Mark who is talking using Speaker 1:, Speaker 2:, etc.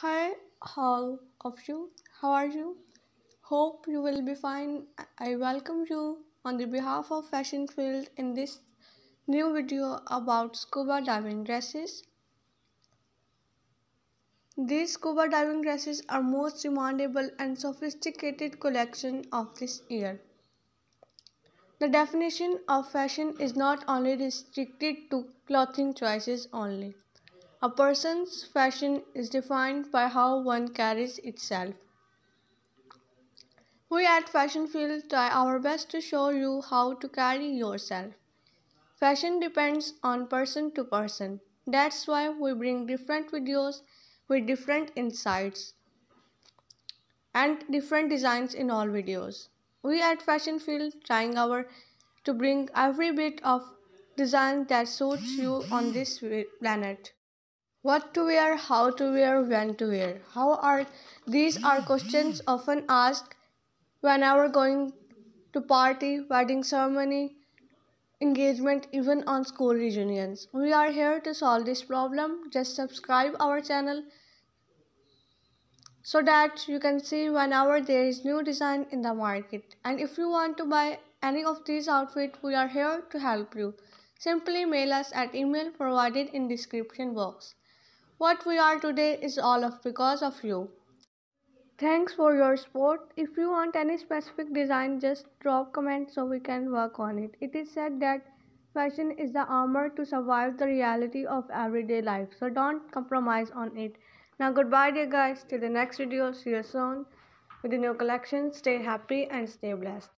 Speaker 1: Hi, all of you. How are you? Hope you will be fine. I welcome you on the behalf of Fashion Field in this new video about scuba diving dresses. These scuba diving dresses are most demandable and sophisticated collection of this year. The definition of fashion is not only restricted to clothing choices only. A person's fashion is defined by how one carries itself. We at Fashion Field try our best to show you how to carry yourself. Fashion depends on person to person. That's why we bring different videos with different insights and different designs in all videos. We at Fashion Field trying our to bring every bit of design that suits you on this planet. What to wear, how to wear, when to wear. How are these are questions mm-hmm. often asked whenever going to party, wedding ceremony, engagement, even on school reunions. We are here to solve this problem. Just subscribe our channel so that you can see whenever there is new design in the market. And if you want to buy any of these outfits, we are here to help you. Simply mail us at email provided in description box. What we are today is all of because of you. Thanks for your support. If you want any specific design, just drop comment so we can work on it. It is said that fashion is the armor to survive the reality of everyday life. So don't compromise on it. Now goodbye dear guys. Till the next video. See you soon with the new collection. Stay happy and stay blessed.